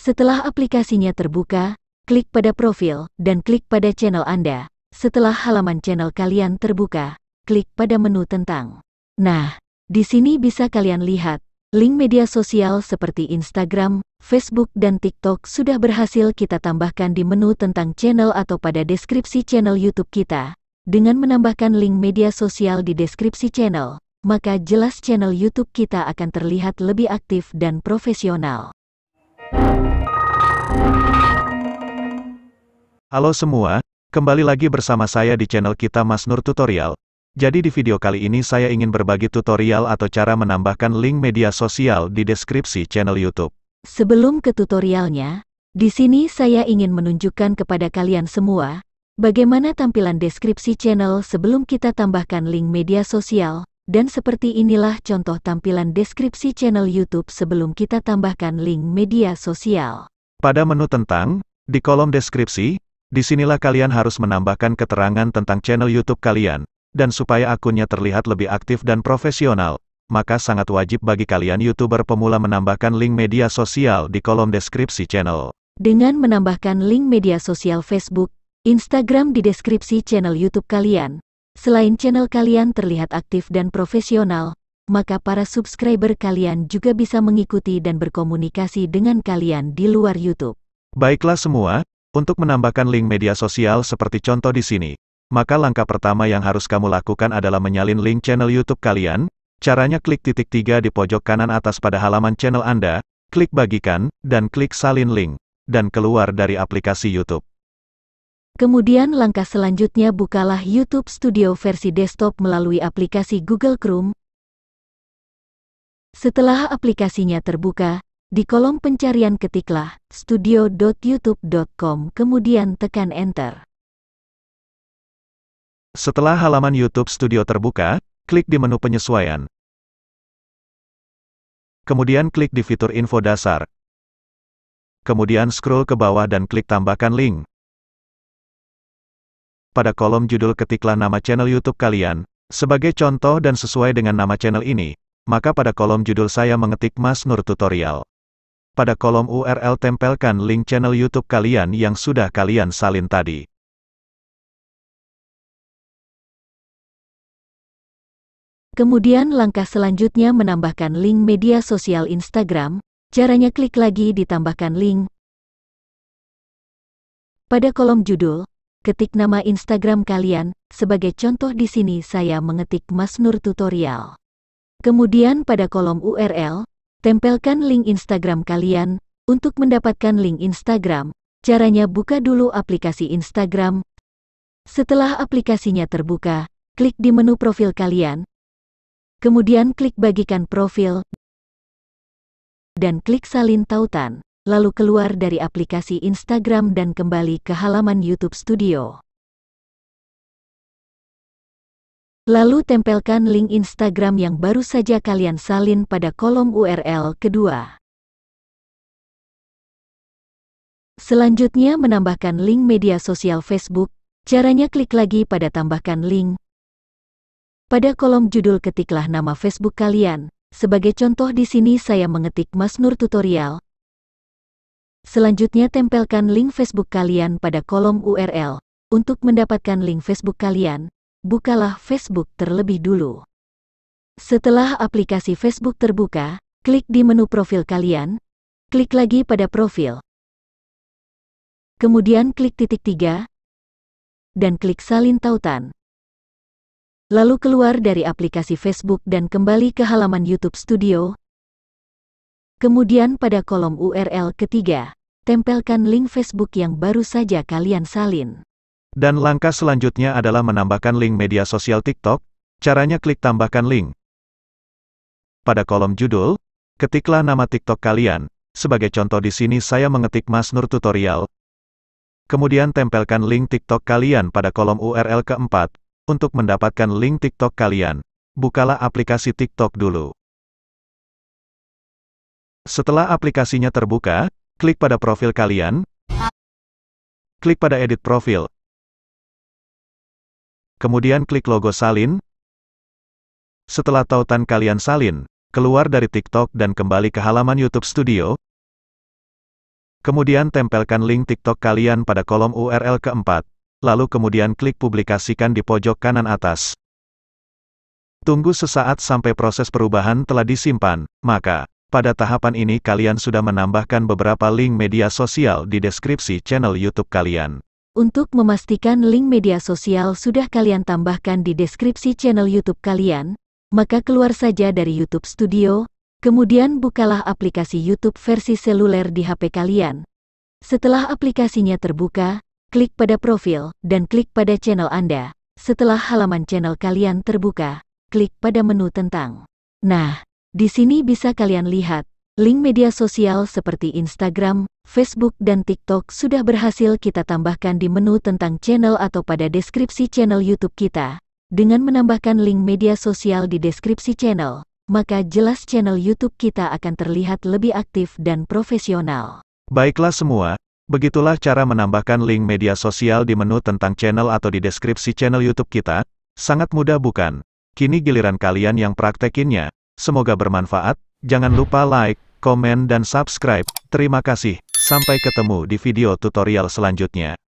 Setelah aplikasinya terbuka, klik pada profil dan klik pada channel Anda. Setelah halaman channel kalian terbuka, klik pada menu tentang. Nah, di sini bisa kalian lihat, link media sosial seperti Instagram, Facebook, dan TikTok sudah berhasil kita tambahkan di menu tentang channel atau pada deskripsi channel YouTube kita. Dengan menambahkan link media sosial di deskripsi channel, maka jelas channel YouTube kita akan terlihat lebih aktif dan profesional. Halo semua, kembali lagi bersama saya di channel kita Mas Nur Tutorial. Jadi di video kali ini saya ingin berbagi tutorial atau cara menambahkan link media sosial di deskripsi channel YouTube. Sebelum ke tutorialnya, di sini saya ingin menunjukkan kepada kalian semua, bagaimana tampilan deskripsi channel sebelum kita tambahkan link media sosial dan seperti inilah contoh tampilan deskripsi channel YouTube sebelum kita tambahkan link media sosial. Pada menu tentang, di kolom deskripsi, disinilah kalian harus menambahkan keterangan tentang channel YouTube kalian, dan supaya akunnya terlihat lebih aktif dan profesional, maka sangat wajib bagi kalian YouTuber pemula menambahkan link media sosial di kolom deskripsi channel. Dengan menambahkan link media sosial Facebook, Instagram di deskripsi channel YouTube kalian, Selain channel kalian terlihat aktif dan profesional, maka para subscriber kalian juga bisa mengikuti dan berkomunikasi dengan kalian di luar YouTube. Baiklah semua, untuk menambahkan link media sosial seperti contoh di sini, maka langkah pertama yang harus kamu lakukan adalah menyalin link channel YouTube kalian. Caranya klik titik tiga di pojok kanan atas pada halaman channel Anda, klik bagikan, dan klik salin link, dan keluar dari aplikasi YouTube. Kemudian langkah selanjutnya bukalah YouTube Studio versi desktop melalui aplikasi Google Chrome. Setelah aplikasinya terbuka, di kolom pencarian ketiklah studio.youtube.com kemudian tekan Enter. Setelah halaman YouTube Studio terbuka, klik di menu penyesuaian. Kemudian klik di fitur info dasar. Kemudian scroll ke bawah dan klik tambahkan link pada kolom judul ketiklah nama channel YouTube kalian, sebagai contoh dan sesuai dengan nama channel ini, maka pada kolom judul saya mengetik Mas Nur Tutorial. Pada kolom URL tempelkan link channel YouTube kalian yang sudah kalian salin tadi. Kemudian langkah selanjutnya menambahkan link media sosial Instagram, caranya klik lagi ditambahkan link. Pada kolom judul, Ketik nama Instagram kalian, sebagai contoh di sini saya mengetik Mas Nur Tutorial. Kemudian pada kolom URL, tempelkan link Instagram kalian. Untuk mendapatkan link Instagram, caranya buka dulu aplikasi Instagram. Setelah aplikasinya terbuka, klik di menu profil kalian. Kemudian klik bagikan profil dan klik salin tautan lalu keluar dari aplikasi Instagram dan kembali ke halaman YouTube Studio. Lalu tempelkan link Instagram yang baru saja kalian salin pada kolom URL kedua. Selanjutnya menambahkan link media sosial Facebook. Caranya klik lagi pada tambahkan link. Pada kolom judul ketiklah nama Facebook kalian. Sebagai contoh di sini saya mengetik Mas Nur Tutorial, Selanjutnya tempelkan link Facebook kalian pada kolom URL. Untuk mendapatkan link Facebook kalian, bukalah Facebook terlebih dulu. Setelah aplikasi Facebook terbuka, klik di menu profil kalian, klik lagi pada profil. Kemudian klik titik tiga, dan klik salin tautan. Lalu keluar dari aplikasi Facebook dan kembali ke halaman YouTube Studio, kemudian pada kolom URL ketiga tempelkan link Facebook yang baru saja kalian salin. Dan langkah selanjutnya adalah menambahkan link media sosial TikTok. Caranya klik tambahkan link. Pada kolom judul, ketiklah nama TikTok kalian. Sebagai contoh di sini saya mengetik Mas Nur Tutorial. Kemudian tempelkan link TikTok kalian pada kolom URL keempat. Untuk mendapatkan link TikTok kalian, bukalah aplikasi TikTok dulu. Setelah aplikasinya terbuka, Klik pada profil kalian. Klik pada edit profil. Kemudian klik logo salin. Setelah tautan kalian salin, keluar dari TikTok dan kembali ke halaman YouTube Studio. Kemudian tempelkan link TikTok kalian pada kolom URL keempat, lalu kemudian klik publikasikan di pojok kanan atas. Tunggu sesaat sampai proses perubahan telah disimpan, maka pada tahapan ini kalian sudah menambahkan beberapa link media sosial di deskripsi channel YouTube kalian. Untuk memastikan link media sosial sudah kalian tambahkan di deskripsi channel YouTube kalian, maka keluar saja dari YouTube Studio, kemudian bukalah aplikasi YouTube versi seluler di HP kalian. Setelah aplikasinya terbuka, klik pada profil dan klik pada channel Anda. Setelah halaman channel kalian terbuka, klik pada menu tentang. Nah, di sini bisa kalian lihat, link media sosial seperti Instagram, Facebook dan TikTok sudah berhasil kita tambahkan di menu tentang channel atau pada deskripsi channel YouTube kita. Dengan menambahkan link media sosial di deskripsi channel, maka jelas channel YouTube kita akan terlihat lebih aktif dan profesional. Baiklah semua, Begitulah cara menambahkan link media sosial di menu tentang channel atau di deskripsi channel YouTube kita. Sangat mudah bukan? Kini giliran kalian yang praktekinnya. Semoga bermanfaat, jangan lupa like, komen dan subscribe. Terima kasih, sampai ketemu di video tutorial selanjutnya.